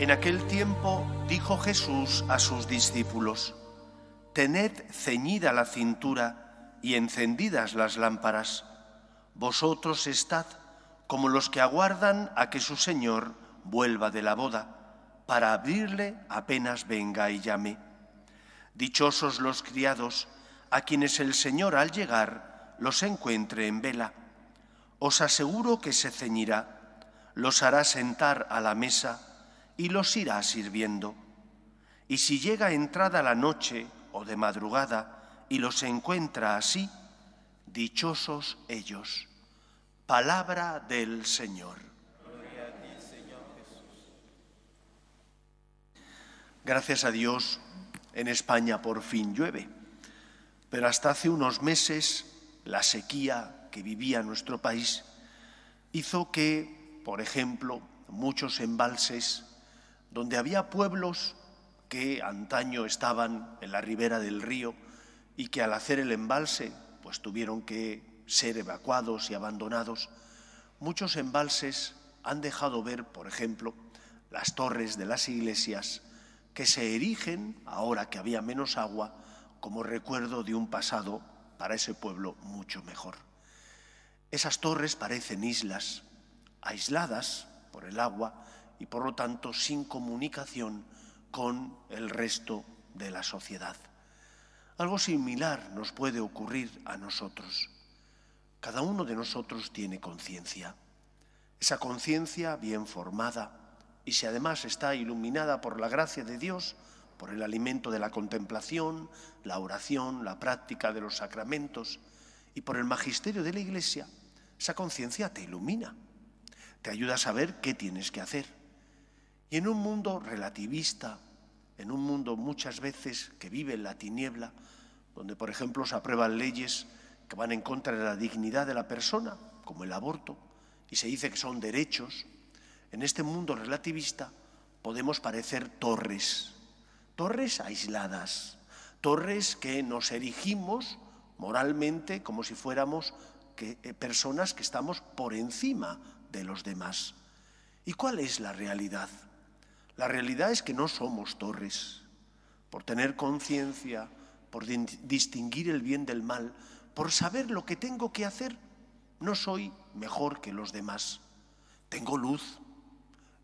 En aquel tiempo dijo Jesús a sus discípulos, Tened ceñida la cintura y encendidas las lámparas. Vosotros estad como los que aguardan a que su Señor vuelva de la boda, para abrirle apenas venga y llame. Dichosos los criados, a quienes el Señor al llegar los encuentre en vela. Os aseguro que se ceñirá, los hará sentar a la mesa y los irá sirviendo. Y si llega entrada la noche o de madrugada y los encuentra así, dichosos ellos. Palabra del Señor. Gracias a Dios, en España por fin llueve, pero hasta hace unos meses la sequía que vivía nuestro país hizo que, por ejemplo, muchos embalses donde había pueblos que antaño estaban en la ribera del río y que al hacer el embalse pues tuvieron que ser evacuados y abandonados, muchos embalses han dejado ver, por ejemplo, las torres de las iglesias que se erigen, ahora que había menos agua, como recuerdo de un pasado para ese pueblo mucho mejor. Esas torres parecen islas, aisladas por el agua, y por lo tanto sin comunicación con el resto de la sociedad. Algo similar nos puede ocurrir a nosotros. Cada uno de nosotros tiene conciencia. Esa conciencia bien formada y si además está iluminada por la gracia de Dios, por el alimento de la contemplación, la oración, la práctica de los sacramentos y por el magisterio de la Iglesia, esa conciencia te ilumina, te ayuda a saber qué tienes que hacer. Y en un mundo relativista, en un mundo muchas veces que vive en la tiniebla, donde por ejemplo se aprueban leyes que van en contra de la dignidad de la persona, como el aborto, y se dice que son derechos, en este mundo relativista podemos parecer torres, torres aisladas, torres que nos erigimos moralmente como si fuéramos eh, personas que estamos por encima de los demás. ¿Y cuál es la realidad? La realidad es que no somos torres. Por tener conciencia, por distinguir el bien del mal, por saber lo que tengo que hacer, no soy mejor que los demás. Tengo luz,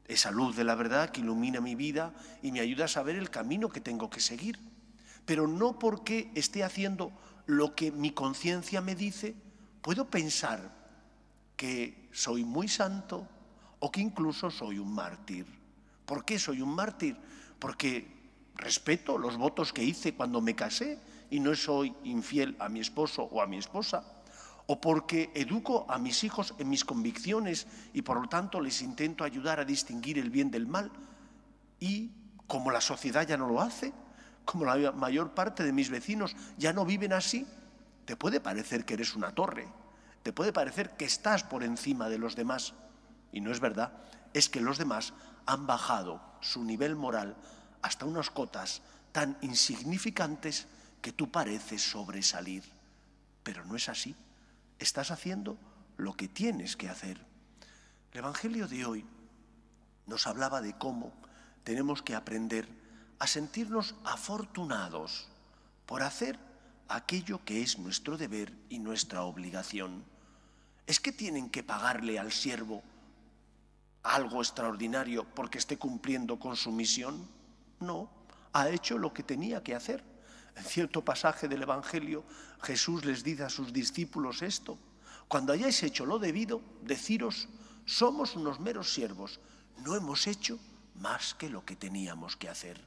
esa luz de la verdad que ilumina mi vida y me ayuda a saber el camino que tengo que seguir. Pero no porque esté haciendo lo que mi conciencia me dice, puedo pensar que soy muy santo o que incluso soy un mártir. ¿Por qué soy un mártir? Porque respeto los votos que hice cuando me casé y no soy infiel a mi esposo o a mi esposa. O porque educo a mis hijos en mis convicciones y por lo tanto les intento ayudar a distinguir el bien del mal. Y como la sociedad ya no lo hace, como la mayor parte de mis vecinos ya no viven así, te puede parecer que eres una torre, te puede parecer que estás por encima de los demás. Y no es verdad, es que los demás han bajado su nivel moral hasta unas cotas tan insignificantes que tú pareces sobresalir. Pero no es así. Estás haciendo lo que tienes que hacer. El Evangelio de hoy nos hablaba de cómo tenemos que aprender a sentirnos afortunados por hacer aquello que es nuestro deber y nuestra obligación. Es que tienen que pagarle al siervo algo extraordinario porque esté cumpliendo con su misión. No, ha hecho lo que tenía que hacer. En cierto pasaje del Evangelio, Jesús les dice a sus discípulos esto. Cuando hayáis hecho lo debido, deciros, somos unos meros siervos, no hemos hecho más que lo que teníamos que hacer.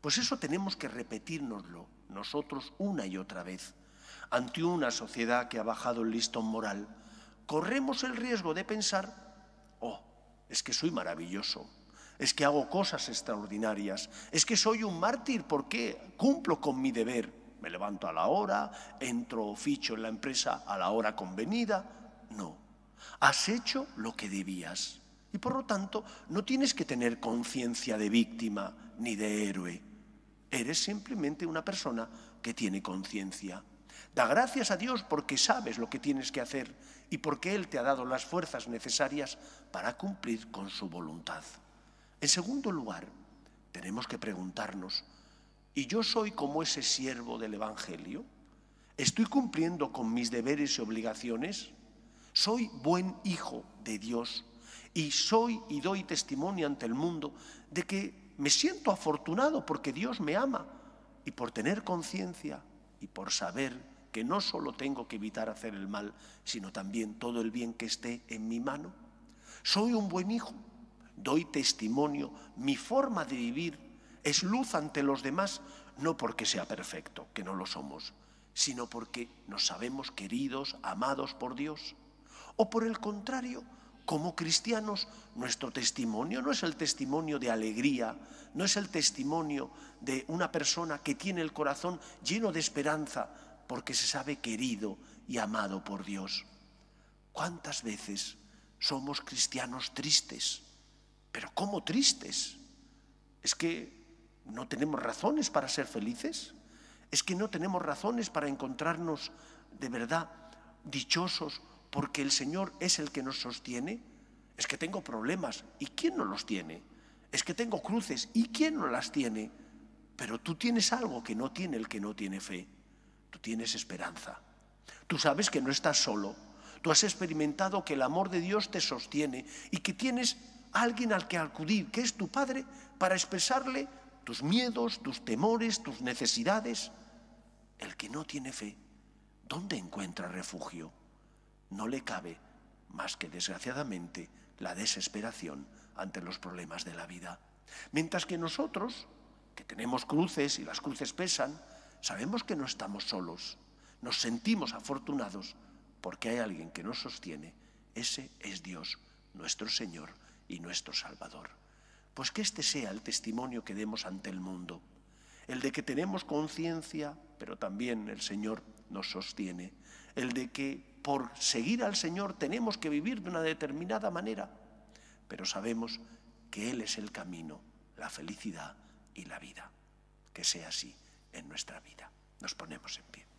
Pues eso tenemos que repetírnoslo nosotros una y otra vez. Ante una sociedad que ha bajado el listón moral, corremos el riesgo de pensar es que soy maravilloso, es que hago cosas extraordinarias, es que soy un mártir porque cumplo con mi deber. Me levanto a la hora, entro ficho en la empresa a la hora convenida. No, has hecho lo que debías y por lo tanto no tienes que tener conciencia de víctima ni de héroe. Eres simplemente una persona que tiene conciencia Da gracias a Dios porque sabes lo que tienes que hacer y porque Él te ha dado las fuerzas necesarias para cumplir con su voluntad. En segundo lugar, tenemos que preguntarnos, ¿y yo soy como ese siervo del Evangelio? ¿Estoy cumpliendo con mis deberes y obligaciones? ¿Soy buen hijo de Dios? Y soy y doy testimonio ante el mundo de que me siento afortunado porque Dios me ama y por tener conciencia y por saber que no solo tengo que evitar hacer el mal, sino también todo el bien que esté en mi mano. Soy un buen hijo, doy testimonio, mi forma de vivir es luz ante los demás, no porque sea perfecto, que no lo somos, sino porque nos sabemos queridos, amados por Dios. O por el contrario, como cristianos, nuestro testimonio no es el testimonio de alegría, no es el testimonio de una persona que tiene el corazón lleno de esperanza porque se sabe querido y amado por Dios. ¿Cuántas veces somos cristianos tristes? Pero ¿cómo tristes? ¿Es que no tenemos razones para ser felices? ¿Es que no tenemos razones para encontrarnos de verdad dichosos porque el Señor es el que nos sostiene? Es que tengo problemas. ¿Y quién no los tiene? Es que tengo cruces. ¿Y quién no las tiene? Pero tú tienes algo que no tiene el que no tiene fe. Tú tienes esperanza. Tú sabes que no estás solo. Tú has experimentado que el amor de Dios te sostiene y que tienes alguien al que acudir, que es tu Padre, para expresarle tus miedos, tus temores, tus necesidades. El que no tiene fe, ¿dónde encuentra refugio? no le cabe más que desgraciadamente la desesperación ante los problemas de la vida. Mientras que nosotros, que tenemos cruces y las cruces pesan, sabemos que no estamos solos, nos sentimos afortunados porque hay alguien que nos sostiene, ese es Dios, nuestro Señor y nuestro Salvador. Pues que este sea el testimonio que demos ante el mundo, el de que tenemos conciencia, pero también el Señor nos sostiene, el de que por seguir al Señor tenemos que vivir de una determinada manera, pero sabemos que Él es el camino, la felicidad y la vida. Que sea así en nuestra vida. Nos ponemos en pie.